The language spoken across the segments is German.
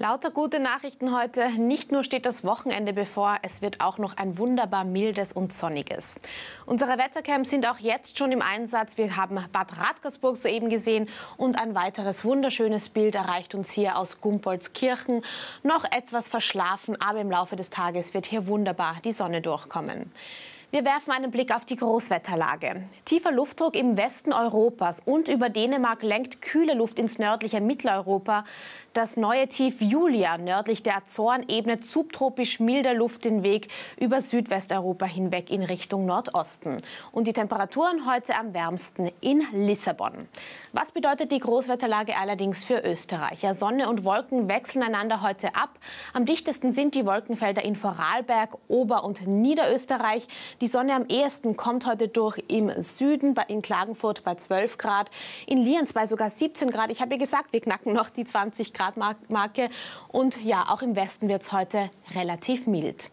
Lauter gute Nachrichten heute. Nicht nur steht das Wochenende bevor, es wird auch noch ein wunderbar mildes und sonniges. Unsere Wettercamps sind auch jetzt schon im Einsatz. Wir haben Bad Radkersburg soeben gesehen und ein weiteres wunderschönes Bild erreicht uns hier aus Gumpoldskirchen. Noch etwas verschlafen, aber im Laufe des Tages wird hier wunderbar die Sonne durchkommen. Wir werfen einen Blick auf die Großwetterlage. Tiefer Luftdruck im Westen Europas und über Dänemark lenkt kühle Luft ins nördliche Mitteleuropa. Das neue Tief Julia nördlich der Azoren ebnet subtropisch milder Luft den Weg über Südwesteuropa hinweg in Richtung Nordosten. Und die Temperaturen heute am wärmsten in Lissabon. Was bedeutet die Großwetterlage allerdings für Österreich? Ja, Sonne und Wolken wechseln einander heute ab. Am dichtesten sind die Wolkenfelder in Vorarlberg, Ober- und Niederösterreich. Die Sonne am ehesten kommt heute durch im Süden, in Klagenfurt bei 12 Grad, in Lienz bei sogar 17 Grad. Ich habe ja gesagt, wir knacken noch die 20 Grad Marke. Und ja, auch im Westen wird es heute relativ mild.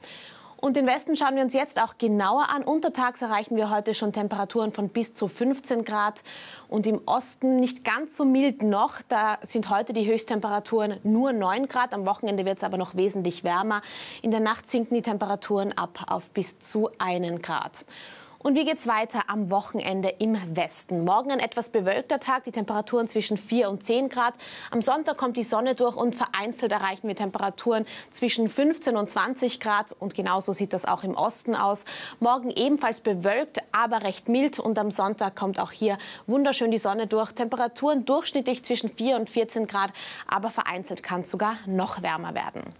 Und den Westen schauen wir uns jetzt auch genauer an. Untertags erreichen wir heute schon Temperaturen von bis zu 15 Grad. Und im Osten nicht ganz so mild noch. Da sind heute die Höchsttemperaturen nur 9 Grad. Am Wochenende wird es aber noch wesentlich wärmer. In der Nacht sinken die Temperaturen ab auf bis zu 1 Grad. Und wie geht's weiter am Wochenende im Westen? Morgen ein etwas bewölkter Tag, die Temperaturen zwischen 4 und 10 Grad. Am Sonntag kommt die Sonne durch und vereinzelt erreichen wir Temperaturen zwischen 15 und 20 Grad. Und genauso sieht das auch im Osten aus. Morgen ebenfalls bewölkt, aber recht mild. Und am Sonntag kommt auch hier wunderschön die Sonne durch. Temperaturen durchschnittlich zwischen 4 und 14 Grad, aber vereinzelt kann es sogar noch wärmer werden.